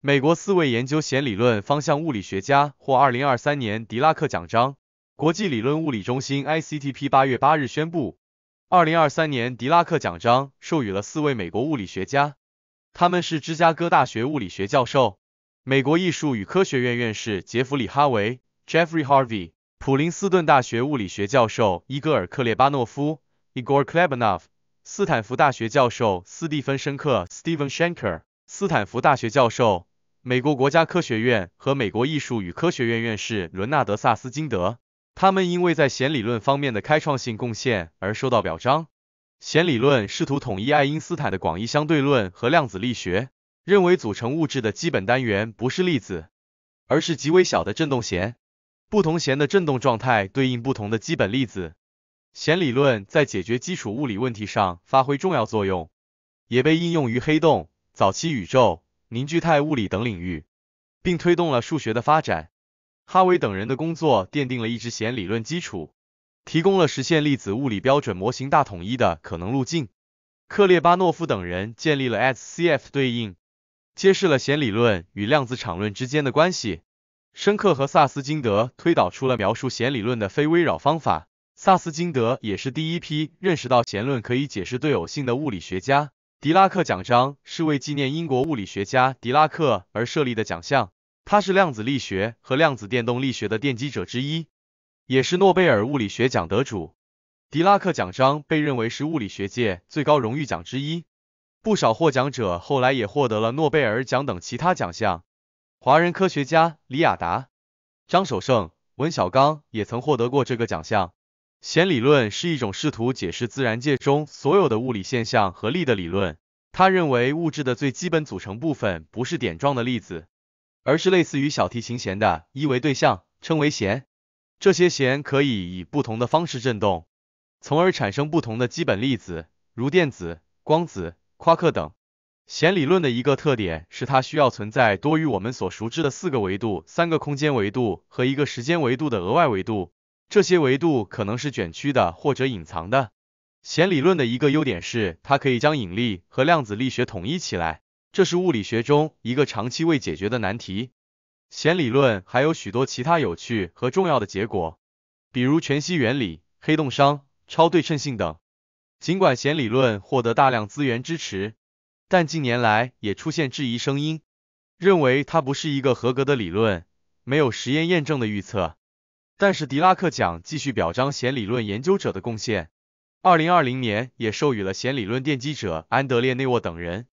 美国四位研究弦理论方向物理学家获2023年狄拉克奖章。国际理论物理中心 （ICTP） 八月八日宣布，2023年狄拉克奖章授予了四位美国物理学家，他们是芝加哥大学物理学教授、美国艺术与科学院院士杰弗里·哈维 （Jeffrey Harvey）、普林斯顿大学物理学教授伊戈尔·克列巴诺夫 （Igor Klebanov）、斯坦福大学教授斯蒂芬·申克 （Stephen s h a n k e r 斯坦福大学教授。美国国家科学院和美国艺术与科学院院士伦纳德·萨斯金德，他们因为在弦理论方面的开创性贡献而受到表彰。弦理论试图统一爱因斯坦的广义相对论和量子力学，认为组成物质的基本单元不是粒子，而是极为小的振动弦。不同弦的振动状态对应不同的基本粒子。弦理论在解决基础物理问题上发挥重要作用，也被应用于黑洞、早期宇宙。凝聚态物理等领域，并推动了数学的发展。哈维等人的工作奠定了一直弦理论基础，提供了实现粒子物理标准模型大统一的可能路径。克列巴诺夫等人建立了 SCF 对应，揭示了弦理论与量子场论之间的关系。申克和萨斯金德推导出了描述弦理论的非微扰方法。萨斯金德也是第一批认识到弦论可以解释对偶性的物理学家。狄拉克奖章是为纪念英国物理学家狄拉克而设立的奖项，他是量子力学和量子电动力学的奠基者之一，也是诺贝尔物理学奖得主。狄拉克奖章被认为是物理学界最高荣誉奖之一，不少获奖者后来也获得了诺贝尔奖等其他奖项。华人科学家李亚达、张守胜、文小刚也曾获得过这个奖项。弦理论是一种试图解释自然界中所有的物理现象和力的理论。他认为物质的最基本组成部分不是点状的粒子，而是类似于小提琴弦的一维对象，称为弦。这些弦可以以不同的方式振动，从而产生不同的基本粒子，如电子、光子、夸克等。弦理论的一个特点是它需要存在多于我们所熟知的四个维度，三个空间维度和一个时间维度的额外维度。这些维度可能是卷曲的或者隐藏的。弦理论的一个优点是，它可以将引力和量子力学统一起来，这是物理学中一个长期未解决的难题。弦理论还有许多其他有趣和重要的结果，比如全息原理、黑洞熵、超对称性等。尽管弦理论获得大量资源支持，但近年来也出现质疑声音，认为它不是一个合格的理论，没有实验验证的预测。但是狄拉克奖继续表彰弦理论研究者的贡献。二零二零年也授予了弦理论奠基者安德烈内沃等人。